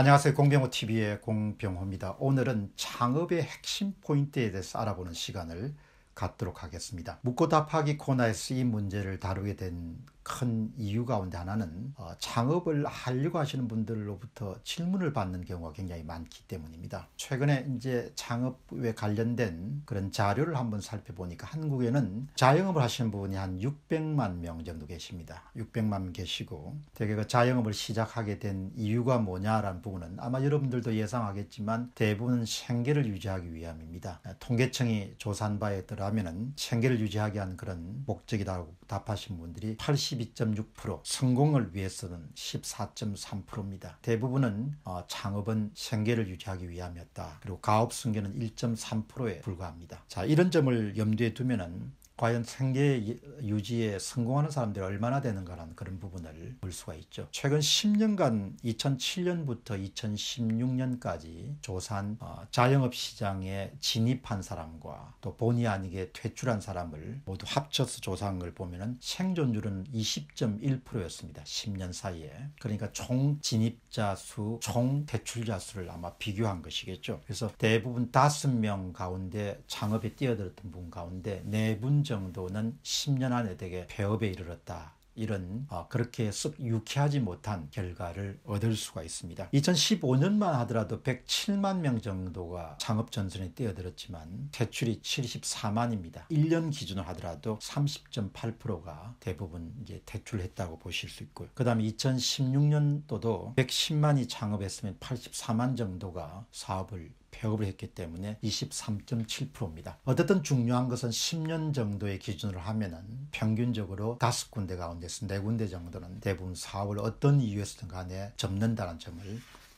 안녕하세요. 공병호TV의 공병호입니다. 오늘은 창업의 핵심 포인트에 대해서 알아보는 시간을 갖도록 하겠습니다. 묻고 답하기 코너에서 이 문제를 다루게 된큰 이유 가운데 하나는 창업을 어, 하려고 하시는 분들로부터 질문을 받는 경우가 굉장히 많기 때문입니다. 최근에 이제 창업에 관련된 그런 자료를 한번 살펴보니까 한국에는 자영업을 하시는 분이 한 600만 명 정도 계십니다. 600만 명 계시고 대개 그 자영업을 시작하게 된 이유가 뭐냐라는 부분은 아마 여러분들도 예상하겠지만 대부분 생계를 유지하기 위함입니다. 통계청이 조산 바에 따르면 생계를 유지하기 위한 그런 목적이라고 답하신 분들이 80 12.6%, 성공을 위해서는 14.3%입니다. 대부분은 어, 창업은 생계를 유지하기 위함이었다. 그리고 가업 승계는 1.3%에 불과합니다. 자, 이런 점을 염두에 두면은 과연 생계 유지에 성공하는 사람들이 얼마나 되는가라는 그런 부분을 볼 수가 있죠. 최근 10년간 2007년부터 2016년까지 조사 어, 자영업 시장에 진입한 사람과 또 본의 아니게 퇴출한 사람을 모두 합쳐서 조사한 걸보면 생존율은 20.1%였습니다. 10년 사이에. 그러니까 총 진입자 수, 총 퇴출자 수를 아마 비교한 것이겠죠. 그래서 대부분 5명 가운데 창업에 뛰어들었던 분 가운데 4분 정도는 10년 안에 되게 폐업에 이르렀다. 이런 어, 그렇게 쓱 유쾌하지 못한 결과를 얻을 수가 있습니다. 2015년만 하더라도 107만 명 정도가 창업 전선에 뛰어들었지만 퇴출이 74만입니다. 1년 기준을 하더라도 30.8%가 대부분 이제 퇴출했다고 보실 수 있고요. 그다음에 2016년도도 110만이 창업했으면 84만 정도가 사업을 폐업을 했기 때문에 23.7%입니다. 어쨌든 중요한 것은 10년 정도의 기준으로 하면은 평균적으로 5군데 가운데서 4군데 정도는 대부분 사업을 어떤 이유에서든 간에 접는다는 점을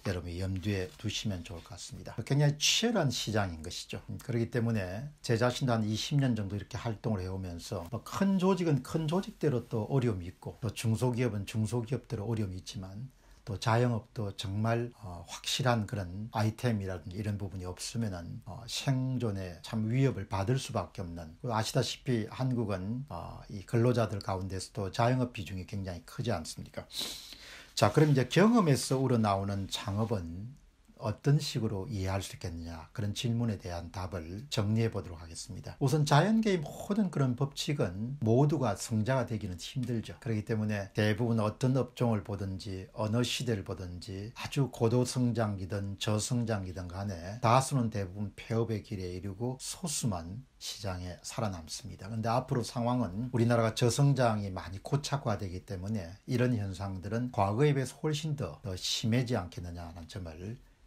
여러분 이 염두에 두시면 좋을 것 같습니다. 굉장히 치열한 시장인 것이죠. 그렇기 때문에 제 자신도 한 20년 정도 이렇게 활동을 해오면서 뭐 큰 조직은 큰 조직대로 또 어려움이 있고 또 중소기업은 중소기업대로 어려움이 있지만 또 자영업도 정말 어, 확실한 그런 아이템이라든지 이런 부분이 없으면은 어, 생존에 참 위협을 받을 수밖에 없는 아시다시피 한국은 어, 이 근로자들 가운데서도 자영업 비중이 굉장히 크지 않습니까? 자, 그럼 이제 경험에서 우러나오는 창업은 어떤 식으로 이해할 수 있겠느냐 그런 질문에 대한 답을 정리해 보도록 하겠습니다. 우선 자연계의 모든 그런 법칙은 모두가 성자가 되기는 힘들죠. 그렇기 때문에 대부분 어떤 업종을 보든지 어느 시대를 보든지 아주 고도 성장기든 저성장기든 간에 다수는 대부분 폐업의 길에 이르고 소수만 시장에 살아남습니다. 그런데 앞으로 상황은 우리나라가 저성장이 많이 고착화되기 때문에 이런 현상들은 과거에 비해서 훨씬 더, 더 심해지 않겠느냐는 점을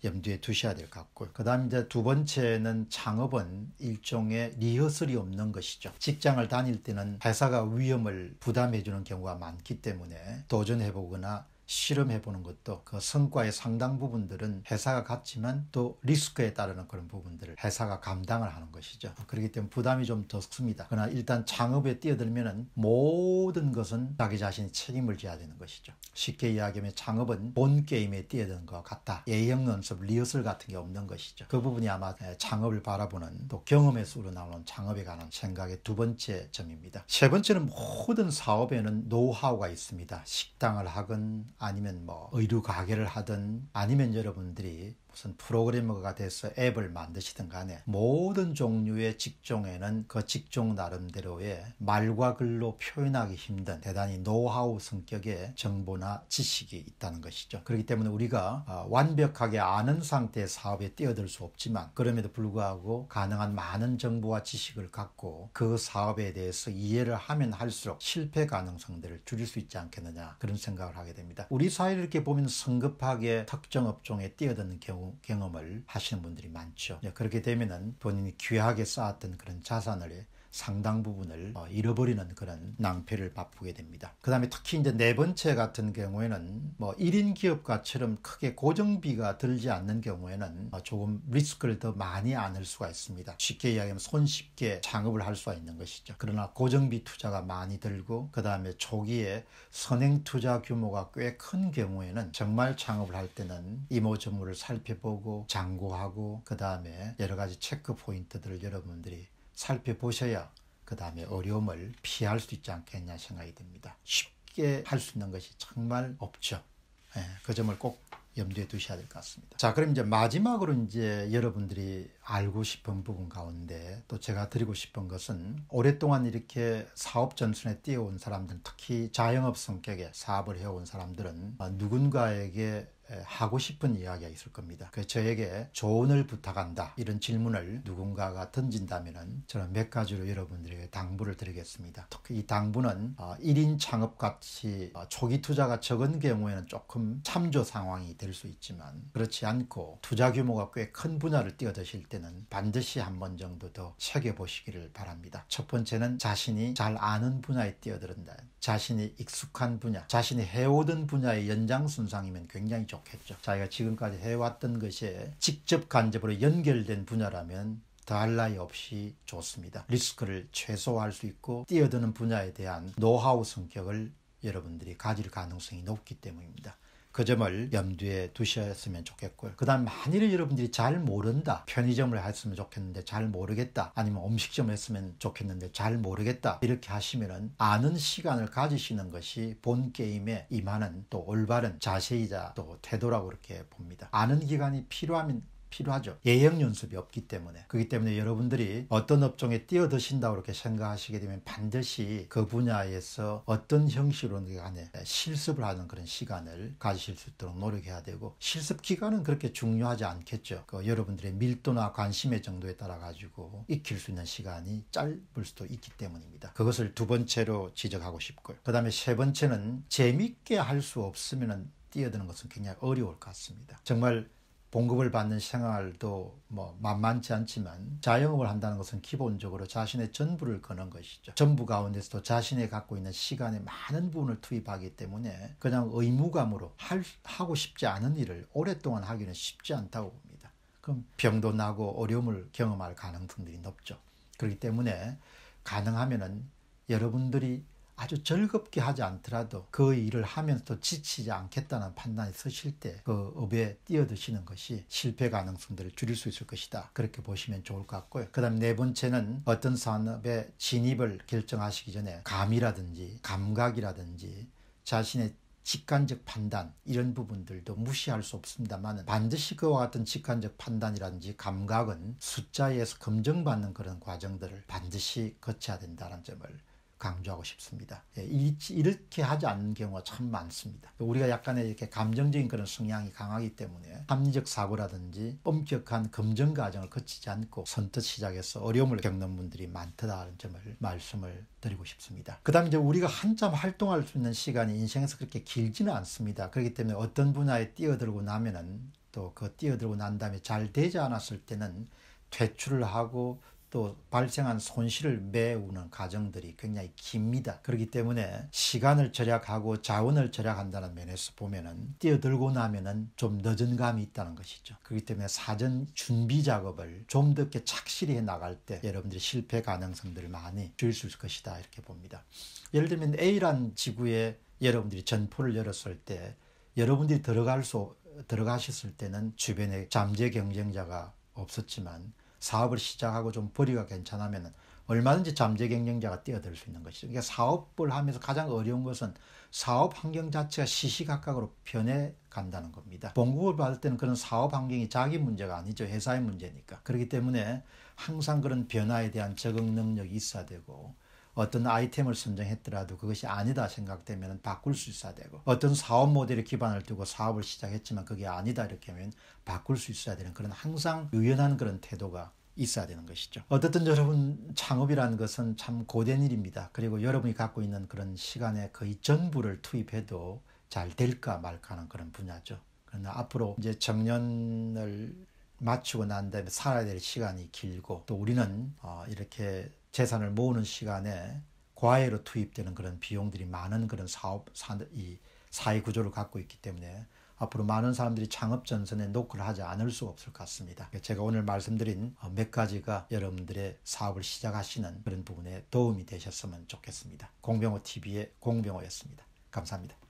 염두에 두셔야 될 것 같고요. 그 다음 이제 두 번째는 창업은 일종의 리허설이 없는 것이죠. 직장을 다닐 때는 회사가 위험을 부담해주는 경우가 많기 때문에 도전해보거나 실험해 보는 것도 그 성과의 상당 부분들은 회사가 갖지만 또 리스크에 따르는 그런 부분들을 회사가 감당을 하는 것이죠. 그렇기 때문에 부담이 좀 더 큽니다. 그러나 일단 창업에 뛰어들면은 모든 것은 자기 자신이 책임을 져야 되는 것이죠. 쉽게 이야기하면 창업은 본 게임에 뛰어드는 것 같다. 예형 연습, 리허설 같은 게 없는 것이죠. 그 부분이 아마 창업을 바라보는 또 경험에서 우러나오는 창업에 관한 생각의 두 번째 점입니다. 세 번째는 모든 사업에는 노하우가 있습니다. 식당을 하건 아니면 뭐 의류 가게를 하든 아니면 여러분들이 무슨 프로그래머가 돼서 앱을 만드시든 간에 모든 종류의 직종에는 그 직종 나름대로의 말과 글로 표현하기 힘든 대단히 노하우 성격의 정보나 지식이 있다는 것이죠. 그렇기 때문에 우리가 어, 완벽하게 아는 상태의 사업에 뛰어들 수 없지만 그럼에도 불구하고 가능한 많은 정보와 지식을 갖고 그 사업에 대해서 이해를 하면 할수록 실패 가능성들을 줄일 수 있지 않겠느냐 그런 생각을 하게 됩니다. 우리 사회를 이렇게 보면 성급하게 특정 업종에 뛰어드는 경우 경험을 하시는 분들이 많죠. 그렇게 되면은 본인이 귀하게 쌓았던 그런 자산을 상당 부분을 어, 잃어버리는 그런 낭패를 바쁘게 됩니다. 그 다음에 특히 이제 네 번째 같은 경우에는 뭐 1인 기업가처럼 크게 고정비가 들지 않는 경우에는 어, 조금 리스크를 더 많이 안을 수가 있습니다. 쉽게 이야기하면 손쉽게 창업을 할 수가 있는 것이죠. 그러나 고정비 투자가 많이 들고 그 다음에 초기에 선행 투자 규모가 꽤 큰 경우에는 정말 창업을 할 때는 이모저모를 살펴보고 장고하고 그 다음에 여러 가지 체크 포인트들을 여러분들이 살펴보셔야 그 다음에 어려움을 피할 수 있지 않겠냐 생각이 듭니다. 쉽게 할 수 있는 것이 정말 없죠. 예, 그 점을 꼭 염두에 두셔야 될 것 같습니다. 자, 그럼 이제 마지막으로 이제 여러분들이 알고 싶은 부분 가운데 또 제가 드리고 싶은 것은 오랫동안 이렇게 사업 전선에 뛰어온 사람들, 특히 자영업 성격의 사업을 해온 사람들은 누군가에게 하고 싶은 이야기가 있을 겁니다. 그 저에게 조언을 부탁한다 이런 질문을 누군가가 던진다면 저는 몇 가지로 여러분들에게 당부를 드리겠습니다. 특히 이 당부는 1인 아, 창업같이 아, 초기 투자가 적은 경우에는 조금 참조 상황이 될 수 있지만 그렇지 않고 투자 규모가 꽤 큰 분야를 뛰어드실 때는 반드시 한 번 정도 더체겨보시기를 바랍니다. 첫 번째는 자신이 잘 아는 분야에 뛰어드는다. 자신이 익숙한 분야, 자신이 해오던 분야의 연장순상이면 굉장히 좋 생각죠 자기가 지금까지 해왔던 것에 직접 간접으로 연결된 분야라면 더할 나위 없이 좋습니다. 리스크를 최소화할 수 있고 뛰어드는 분야에 대한 노하우 성격을 여러분들이 가질 가능성이 높기 때문입니다. 그 점을 염두에 두셨으면 좋겠고요. 그 다음 만일 여러분들이 잘 모른다. 편의점을 했으면 좋겠는데 잘 모르겠다. 아니면 음식점을 했으면 좋겠는데 잘 모르겠다. 이렇게 하시면은 아는 시간을 가지시는 것이 본 게임에 임하는 또 올바른 자세이자 또 태도라고 이렇게 봅니다. 아는 기간이 필요하면 필요하죠. 예형 연습이 없기 때문에. 그렇기 때문에 여러분들이 어떤 업종에 뛰어드신다고 그렇게 생각하시게 되면 반드시 그 분야에서 어떤 형식으로든 간에 실습을 하는 그런 시간을 가지실 수 있도록 노력해야 되고 실습 기간은 그렇게 중요하지 않겠죠. 그 여러분들의 밀도나 관심의 정도에 따라 가지고 익힐 수 있는 시간이 짧을 수도 있기 때문입니다. 그것을 두 번째로 지적하고 싶고요. 그 다음에 세 번째는 재밌게 할 수 없으면 뛰어드는 것은 굉장히 어려울 것 같습니다. 정말 봉급을 받는 생활도 뭐 만만치 않지만 자영업을 한다는 것은 기본적으로 자신의 전부를 거는 것이죠. 전부 가운데서도 자신이 갖고 있는 시간에 많은 부분을 투입하기 때문에 그냥 의무감으로 할, 하고 싶지 않은 일을 오랫동안 하기는 쉽지 않다고 봅니다. 그럼 병도 나고 어려움을 경험할 가능성들이 높죠. 그렇기 때문에 가능하면은 여러분들이 아주 즐겁게 하지 않더라도 그 일을 하면서도 지치지 않겠다는 판단이 서실 때 그 업에 뛰어드시는 것이 실패 가능성들을 줄일 수 있을 것이다. 그렇게 보시면 좋을 것 같고요. 그 다음 네 번째는 어떤 산업에 진입을 결정하시기 전에 감이라든지 감각이라든지 자신의 직관적 판단 이런 부분들도 무시할 수 없습니다만 반드시 그와 같은 직관적 판단이라든지 감각은 숫자에서 검증받는 그런 과정들을 반드시 거쳐야 된다는 점을 강조하고 싶습니다. 예, 이렇게 하지 않는 경우가 참 많습니다. 우리가 약간의 이렇게 감정적인 그런 성향이 강하기 때문에 합리적 사고라든지 엄격한 검증 과정을 거치지 않고 선뜻 시작해서 어려움을 겪는 분들이 많다는 점을 말씀을 드리고 싶습니다. 그다음 이제 우리가 한참 활동할 수 있는 시간이 인생에서 그렇게 길지는 않습니다. 그렇기 때문에 어떤 분야에 뛰어들고 나면은 또 그 뛰어들고 난 다음에 잘 되지 않았을 때는 퇴출을 하고 또 발생한 손실을 메우는 과정들이 굉장히 깁니다. 그렇기 때문에 시간을 절약하고 자원을 절약한다는 면에서 보면은 뛰어들고 나면은 좀 늦은 감이 있다는 것이죠. 그렇기 때문에 사전 준비 작업을 좀늦게 착실히 해 나갈 때 여러분들이 실패 가능성들을 많이 줄일 수 있을 것이다 이렇게 봅니다. 예를 들면 A란 지구에 여러분들이 전포를 열었을 때 여러분들이 들어갈 수 들어가셨을 때는 주변에 잠재 경쟁자가 없었지만 사업을 시작하고 좀 벌이가 괜찮으면 얼마든지 잠재 경쟁자가 뛰어들 수 있는 것이죠. 그러니까 사업을 하면서 가장 어려운 것은 사업 환경 자체가 시시각각으로 변해 간다는 겁니다. 봉급을 받을 때는 그런 사업 환경이 자기 문제가 아니죠. 회사의 문제니까. 그렇기 때문에 항상 그런 변화에 대한 적응 능력이 있어야 되고 어떤 아이템을 선정했더라도 그것이 아니다 생각되면 바꿀 수 있어야 되고 어떤 사업 모델에 기반을 두고 사업을 시작했지만 그게 아니다 이렇게 하면 바꿀 수 있어야 되는 그런 항상 유연한 그런 태도가 있어야 되는 것이죠. 어쨌든 여러분 창업이라는 것은 참 고된 일입니다. 그리고 여러분이 갖고 있는 그런 시간에 거의 전부를 투입해도 잘 될까 말까 하는 그런 분야죠. 그러나 앞으로 이제 정년을 맞추고난 다음에 살아야 될 시간이 길고 또 우리는 어, 이렇게 재산을 모으는 시간에 과외로 투입되는 그런 비용들이 많은 그런 사업, 이 사회 구조를 갖고 있기 때문에 앞으로 많은 사람들이 창업 전선에 노크를 하지 않을 수 없을 것 같습니다. 제가 오늘 말씀드린 몇 가지가 여러분들의 사업을 시작하시는 그런 부분에 도움이 되셨으면 좋겠습니다. 공병호 TV의 공병호였습니다. 감사합니다.